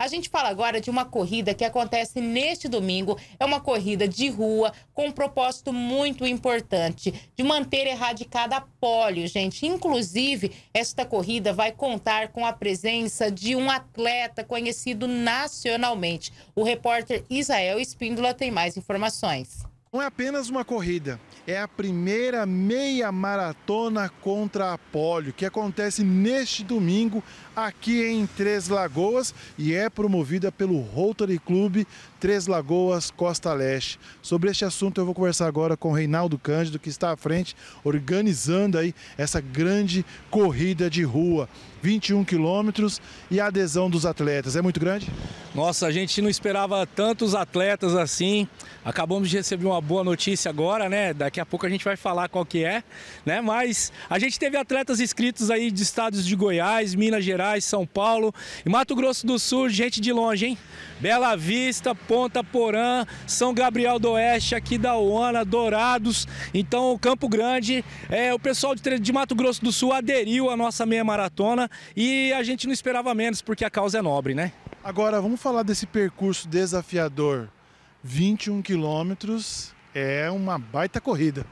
A gente fala agora de uma corrida que acontece neste domingo. É uma corrida de rua com um propósito muito importante de manter erradicada a polio, gente. Inclusive, esta corrida vai contar com a presença de um atleta conhecido nacionalmente. O repórter Israel Espíndola tem mais informações. Não é apenas uma corrida, é a primeira meia maratona contra a polio, que acontece neste domingo aqui em Três Lagoas e é promovida pelo Rotary Clube Três Lagoas Costa Leste. Sobre este assunto eu vou conversar agora com Reinaldo Cândido, que está à frente organizando aí essa grande corrida de rua. 21 quilômetros e a adesão dos atletas é muito grande? Nossa, a gente não esperava tantos atletas assim. Acabamos de receber uma boa notícia agora, né? Daqui a pouco a gente vai falar qual que é, né? Mas a gente teve atletas inscritos aí de estados de Goiás, Minas Gerais, São Paulo e Mato Grosso do Sul, gente de longe, hein? Bela Vista, Ponta Porã, São Gabriel do Oeste, aqui da Uana, Dourados, então Campo Grande. É, o pessoal de, de Mato Grosso do Sul aderiu à nossa meia maratona e a gente não esperava menos, porque a causa é nobre, né? Agora, vamos falar desse percurso desafiador. 21 quilômetros é uma baita corrida.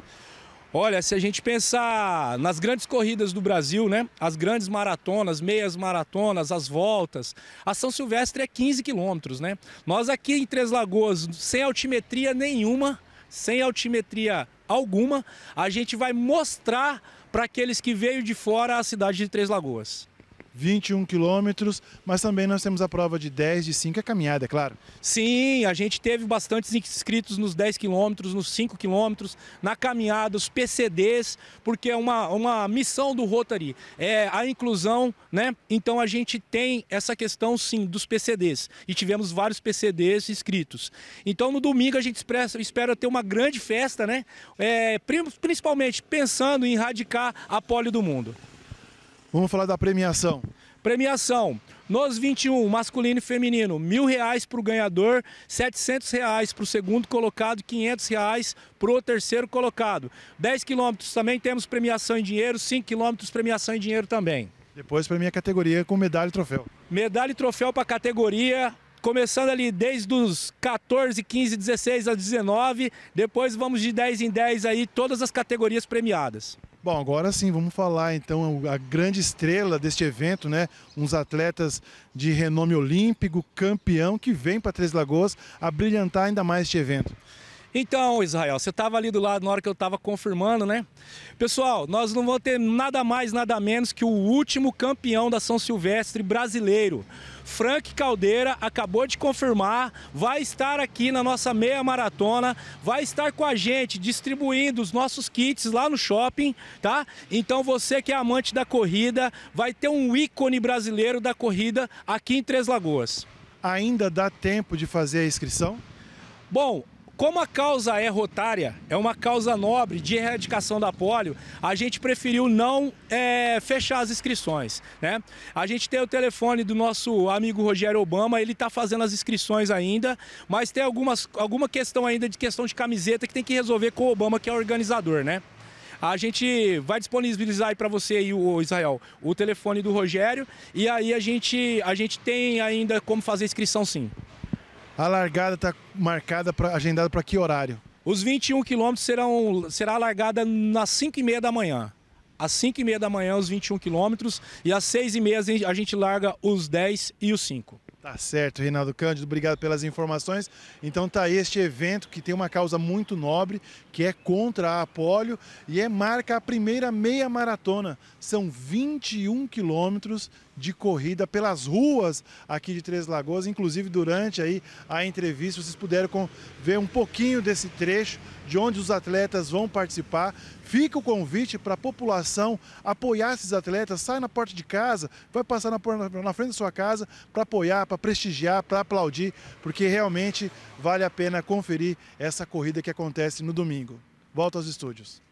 Olha, se a gente pensar nas grandes corridas do Brasil, né? As grandes maratonas, meias maratonas, as voltas. A São Silvestre é 15 quilômetros, né? Nós aqui em Três Lagoas, sem altimetria nenhuma, sem altimetria alguma, a gente vai mostrar para aqueles que veio de fora a cidade de Três Lagoas. 21 quilômetros, mas também nós temos a prova de 10, de 5, é caminhada, é claro. Sim, a gente teve bastantes inscritos nos 10 quilômetros, nos 5 quilômetros, na caminhada, os PCDs, porque é uma, uma missão do Rotary, é a inclusão, né? Então a gente tem essa questão, sim, dos PCDs, e tivemos vários PCDs inscritos. Então no domingo a gente espera, ter uma grande festa, né? É, principalmente pensando em erradicar a polio do mundo. Vamos falar da premiação. Premiação. Nos 21, masculino e feminino, mil reais para o ganhador, 700 reais para o segundo colocado, 500 reais para o terceiro colocado. 10 quilômetros também temos premiação em dinheiro, 5 quilômetros premiação em dinheiro também. Depois para minha categoria com medalha e troféu. Medalha e troféu para a categoria, começando ali desde os 14, 15, 16 a 19, depois vamos de 10 em 10 aí, todas as categorias premiadas. Bom, agora sim, vamos falar então a grande estrela deste evento, né? Uns atletas de renome olímpico, campeão, que vem para Três Lagoas a brilhantar ainda mais este evento. Então, Israel, você estava ali do lado na hora que eu estava confirmando, né? Pessoal, nós não vamos ter nada mais, nada menos que o último campeão da São Silvestre brasileiro. Frank Caldeira acabou de confirmar, vai estar aqui na nossa meia maratona, vai estar com a gente distribuindo os nossos kits lá no shopping, tá? Então você que é amante da corrida, vai ter um ícone brasileiro da corrida aqui em Três Lagoas. Ainda dá tempo de fazer a inscrição? Bom, como a causa é rotária, é uma causa nobre de erradicação da polio, a gente preferiu não é, fechar as inscrições. Né? A gente tem o telefone do nosso amigo Rogério Obama, ele está fazendo as inscrições ainda, mas tem algumas, alguma questão ainda de questão de camiseta que tem que resolver com o Obama, que é o organizador, né? A gente vai disponibilizar aí para você aí, o Israel, o telefone do Rogério e aí a gente, a gente tem ainda como fazer inscrição sim. A largada está marcada, pra, agendada para que horário? Os 21 quilômetros serão será largada às 5 h 30 da manhã. Às 5 h 30 da manhã, os 21 quilômetros. E às 6 h 30 a gente larga os 10 e os 5. Tá certo, Reinaldo Cândido, obrigado pelas informações. Então tá este evento que tem uma causa muito nobre, que é contra a polio e é marca a primeira meia maratona. São 21 quilômetros de corrida pelas ruas aqui de Três Lagoas, inclusive durante aí a entrevista vocês puderam ver um pouquinho desse trecho de onde os atletas vão participar. Fica o convite para a população apoiar esses atletas, sai na porta de casa, vai passar na, na frente da sua casa para apoiar, para para prestigiar, para aplaudir, porque realmente vale a pena conferir essa corrida que acontece no domingo. Volto aos estúdios.